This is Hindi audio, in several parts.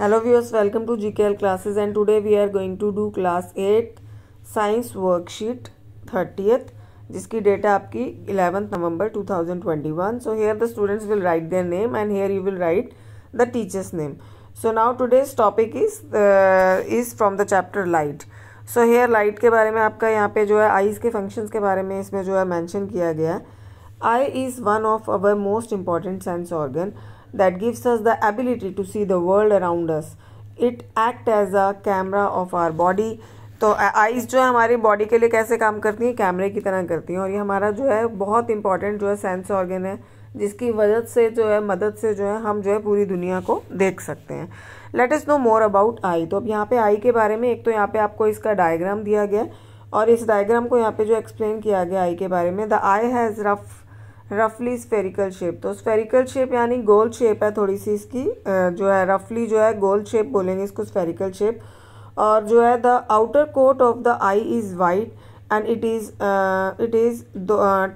Hello welcome to G K L classes and today we are going to do class eight science worksheet thirtieth जिसकी डेट है आपकी eleventh November two thousand twenty one so here the students will write their name and here you will write the teacher's name so now today's topic is is from the chapter light so here light के बारे में आपका यहाँ पे जो है आईज के फंक्शंस के बारे में इसमें जो है मैंशन किया गया है eye is one of our most important sense organ that gives us the ability to see the world around us. It act as a camera of our body. तो आइज़ uh, जो है हमारी बॉडी के लिए कैसे काम करती हैं कैमरे की तरह करती हैं और ये हमारा जो है बहुत इंपॉर्टेंट जो है सेंस ऑर्गन है जिसकी वजह से जो है मदद से जो है हम जो है पूरी दुनिया को देख सकते हैं लेट इस नो मोर अबाउट आई तो अब यहाँ पे आई के बारे में एक तो यहाँ पे आपको इसका डायग्राम दिया गया और इस डायग्राम को यहाँ पे जो एक्सप्लेन किया गया आई के बारे में द आई हैज़ रफ़ रफली स्फेरिकल शेप तो स्फेरिकल शेप यानी गोल शेप है थोड़ी सी इसकी जो है रफली जो है गोल शेप बोलेंगे इसको स्फेरिकल शेप और जो है the outer coat of the eye is white and it is it is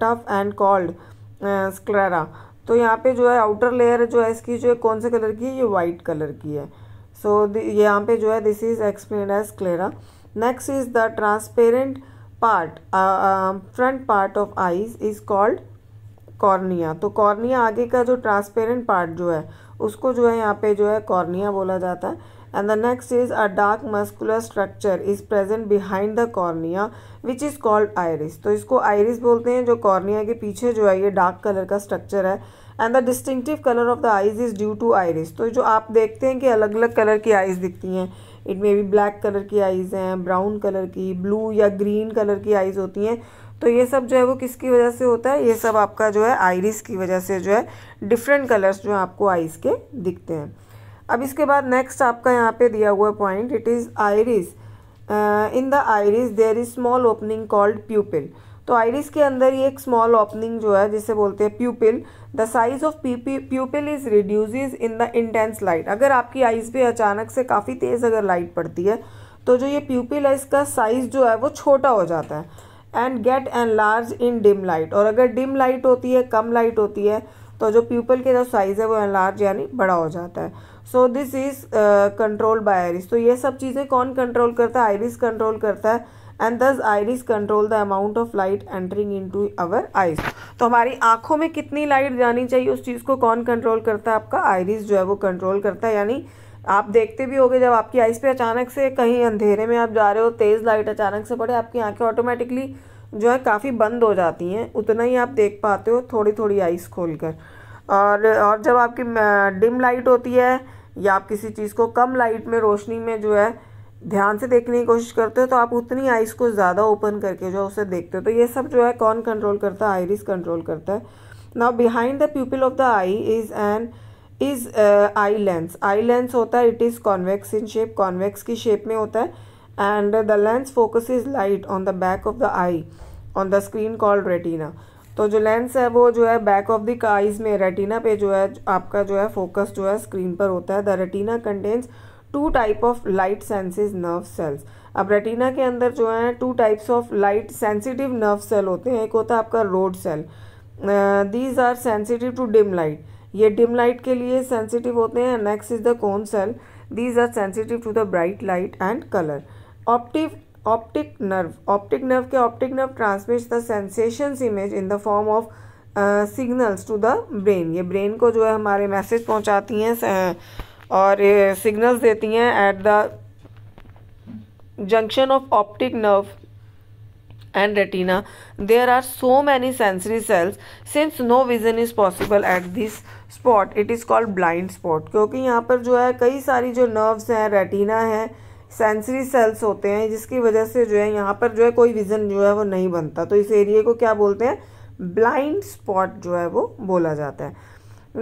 tough and called sclera तो यहाँ पे जो है आउटर लेयर जो है इसकी जो है कौन से कलर की है ये वाइट कलर की है सो so, यहाँ पे जो है this is explain as sclera next is the transparent part front part of eyes is called cornea तो कॉर्निया आगे का जो ट्रांसपेरेंट पार्ट जो है उसको जो है यहाँ पे जो है कॉर्निया बोला जाता है and the next is a dark muscular structure is present behind the cornea which is called iris तो इसको आयरिस बोलते हैं जो कॉर्निया के पीछे जो है ये डार्क कलर का स्ट्रक्चर है and the distinctive colour of the eyes is due to iris तो जो आप देखते हैं कि अलग अलग कलर की आइज़ दिखती हैं इट मे भी ब्लैक कलर की आइज़ हैं ब्राउन कलर की ब्लू या ग्रीन कलर की आइज़ होती हैं तो ये सब जो है वो किसकी वजह से होता है ये सब आपका जो है आइरिस की वजह से जो है डिफरेंट कलर्स जो है आपको आइस के दिखते हैं अब इसके बाद नेक्स्ट आपका यहाँ पे दिया हुआ point it is iris in the iris there is small opening called pupil तो आइरिस के अंदर ये एक स्मॉल ओपनिंग जो है जिसे बोलते हैं pupil the size of pupil is reduce in the intense light अगर आपकी आइज पे अचानक से काफ़ी तेज़ अगर लाइट पड़ती है तो जो ये प्यूपिल है इसका साइज़ जो है वो छोटा हो जाता है and get enlarge in dim light और अगर डिम लाइट होती है कम लाइट होती है तो जो प्यूपल के जो साइज़ है वो एन लार्ज यानी बड़ा हो जाता है so this is control by iris तो ये सब चीज़ें कौन कंट्रोल करता है आयरिस कंट्रोल करता है and this iris control the amount of light entering into our eyes तो हमारी आंखों में कितनी लाइट जानी चाहिए उस चीज़ को कौन कंट्रोल करता है आपका आयरिस जो है वो कंट्रोल करता है यानी आप देखते भी होगे जब आपकी आइज़ पे अचानक से कहीं अंधेरे में आप जा रहे हो तेज़ लाइट अचानक से पड़े आपकी आंखें ऑटोमेटिकली जो है काफ़ी बंद हो जाती हैं उतना ही आप देख पाते हो थोड़ी थोड़ी आइस खोल कर और और जब आपकी डिम लाइट होती है या आप किसी चीज़ को कम लाइट में रोशनी में जो है ध्यान से देखने की कोशिश करते हो तो आप उतनी आइस को ज़्यादा ओपन करके जो उसे देखते हो तो ये सब जो है कौन कंट्रोल करता है आइरिस कंट्रोल करता है now behind the pupil of the eye is an is eye lens eye lens होता है it is convex in shape convex की शेप में होता है and the lens focus is light on the back of the eye on the screen called retina तो जो लेंस है वो जो है बैक ऑफ द आईज में रेटिना पे जो है आपका जो है फोकस जो है स्क्रीन पर होता है the retina contains two type of light senses nerve cells अब रेटिना के अंदर जो है two types of light sensitive nerve cell होते हैं एक होता है आपका rod cell these are sensitive to dim light ये डिम लाइट के लिए सेंसिटिव होते हैं next is the cone cell these are sensitive to the bright light and colour optic optic nerve optic nerve के optic nerve transmit the sensations image in the form of signals to the brain ये ब्रेन को जो है हमारे मैसेज पहुंचाती हैं और सिग्नल्स देती हैं at the junction of optic nerve and retina there are so many sensory cells since no vision is possible at this spot it is called blind spot क्योंकि यहाँ पर जो है कई सारी जो nerves हैं retina है सेंसरी सेल्स होते हैं जिसकी वजह से जो है यहाँ पर जो है कोई विज़न जो है वो नहीं बनता तो इस एरिए को क्या बोलते हैं ब्लाइंड स्पॉट जो है वो बोला जाता है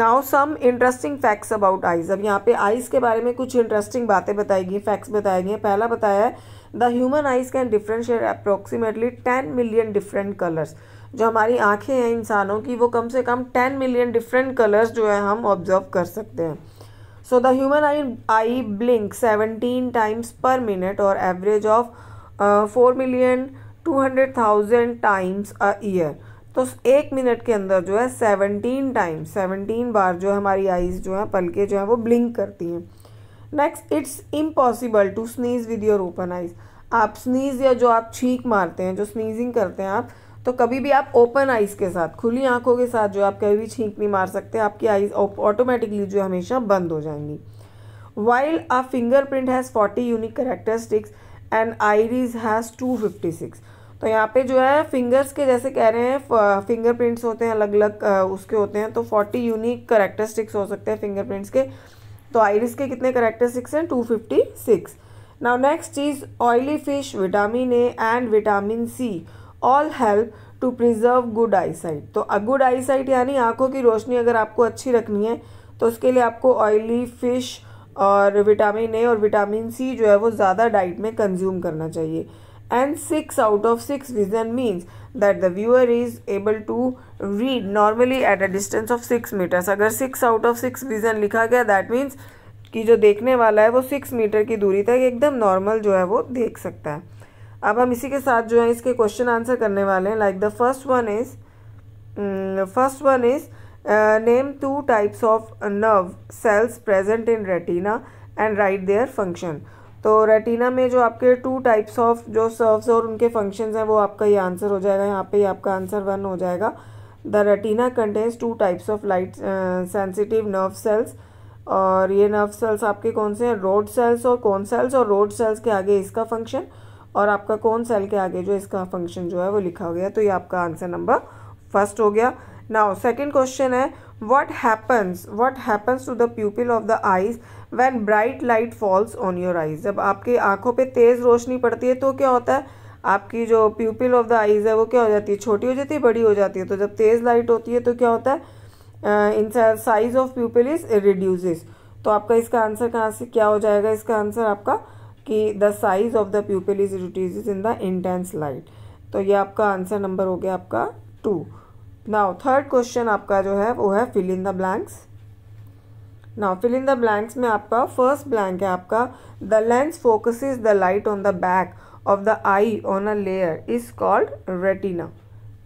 now some interesting facts about eyes अब यहाँ पे आइज़ के बारे में कुछ इंटरेस्टिंग बातें बताई गई फैक्ट्स बताए गए पहला बताया है the human eyes can differentiate approximately ten million different colours जो हमारी आँखें हैं इंसानों की वो कम से कम टेन मिलियन डिफरेंट कलर्स जो है हम ऑब्जर्व कर सकते हैं so the human eye eye blink seventeen times per minute और average of four million two hundred thousand times a year तो एक मिनट के अंदर जो है सेवनटीन टाइम्स सेवनटीन बार जो है हमारी आईज जो है पलके जो है वो ब्लिंक करती हैं next it's impossible to sneeze with your open eyes आप स्नीज़ या जो आप छींक मारते हैं जो स्नीजिंग करते हैं आप तो कभी भी आप ओपन आइज़ के साथ खुली आंखों के साथ जो आप कभी भी छींक नहीं मार सकते आपकी आइज़ ऑटोमेटिकली जो हमेशा बंद हो जाएंगी while a fingerprint has forty unique characteristics and irises has two fifty six तो यहाँ पे जो है फिंगर्स के जैसे कह रहे हैं फिंगर प्रिंट्स होते हैं अलग अलग उसके होते हैं तो फोर्टी यूनिक करेक्टरिस्टिक्स हो सकते हैं फिंगर प्रिंट्स के तो आइरिस के कितने सिक्स हैं two fifty six now next चीज़ oily fish vitamin A and vitamin C all help to preserve good eyesight तो गुड आईसाइट यानी आंखों की रोशनी अगर आपको अच्छी रखनी है तो उसके लिए आपको ऑयली फिश और विटामिन ए और विटामिन सी जो है वो ज़्यादा डाइट में कंज्यूम करना चाहिए and six out of six vision means that the viewer is able to read normally at a distance of six metres अगर six out of six vision लिखा गया दैट मीन्स कि जो देखने वाला है वो सिक्स मीटर की दूरी तक एकदम नॉर्मल जो है वो देख सकता है अब हम इसी के साथ जो है इसके क्वेश्चन आंसर करने वाले हैं like the first one is first one is name two types of nerve cells present in retina and write their function तो रेटिना में जो आपके टू टाइप्स ऑफ जो सर्व्स और उनके फंक्शंस हैं वो आपका ये आंसर हो जाएगा यहाँ पे ये आपका आंसर वन हो जाएगा the retina contains two types of light sensitive nerve cells और ये नर्व सेल्स आपके कौन से हैं रोड सेल्स और कौन सेल्स और रोड सेल्स के आगे इसका फंक्शन और आपका कौन सेल के आगे जो इसका फंक्शन जो है वो लिखा हो गया तो ये आपका आंसर नंबर फर्स्ट हो गया नाउ सेकेंड क्वेश्चन है what happens what happens to the pupil of the eyes when bright light falls on your eyes जब आपके आंखों पे तेज़ रोशनी पड़ती है तो क्या होता है आपकी जो प्यूपिल ऑफ द आईज है वो क्या हो जाती है छोटी हो जाती है बड़ी हो जाती है तो जब तेज़ लाइट होती है तो क्या होता है in size of pupil is reduces तो आपका इसका आंसर कहाँ से क्या हो जाएगा इसका आंसर आपका कि the size of the pupil is reduces in the intense light तो ये आपका आंसर नंबर हो गया आपका टू नाउ थर्ड क्वेश्चन आपका जो है वो है fill in the blanks now fill in the blanks में आपका फर्स्ट ब्लैंक है आपका the lens focuses the light on the back of the eye on a layer is called retina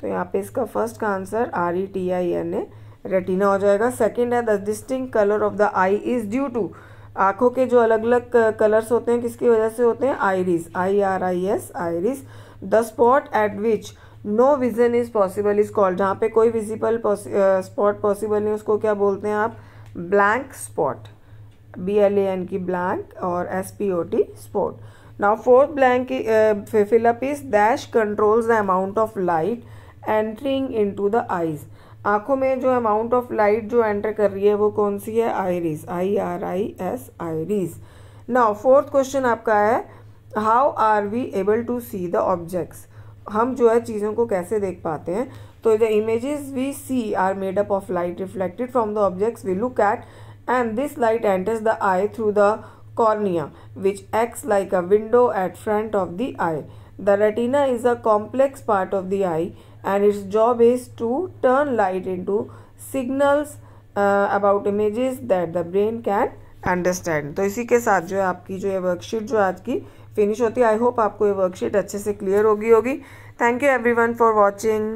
तो यहाँ पे इसका फर्स्ट का answer R E T I N A retina हो जाएगा सेकेंड है the distinct colour of the eye is due to आँखों के जो अलग अलग कलर्स होते हैं किसकी वजह से होते हैं iris I R I S iris the spot at which no vision is possible is called जहाँ पे कोई विजिबल स्पॉट पॉसिबल नहीं उसको क्या बोलते हैं आप blank spot B L A N की ब्लैंक और S P O T spot Now fourth blank uh, fill up is dash controls the amount of light entering into the eyes. आँखों में जो अमाउंट ऑफ लाइट जो एंटर कर रही है वो कौन सी है iris I R I S iris now fourth question आपका है how are we able to see the objects हम जो है चीज़ों को कैसे देख पाते हैं तो the images we see are made up of light reflected from the objects we look at and this light enters the eye through the cornea which acts like a window at front of the eye. The retina is a complex part of the eye and its job is to turn light into signals uh, about images that the brain can understand तो इसी के साथ जो है आपकी जो ये वर्कशीट जो आज की फिनिश होती है आई होप आपको ये वर्कशीट अच्छे से क्लियर होगी होगी thank you everyone for watching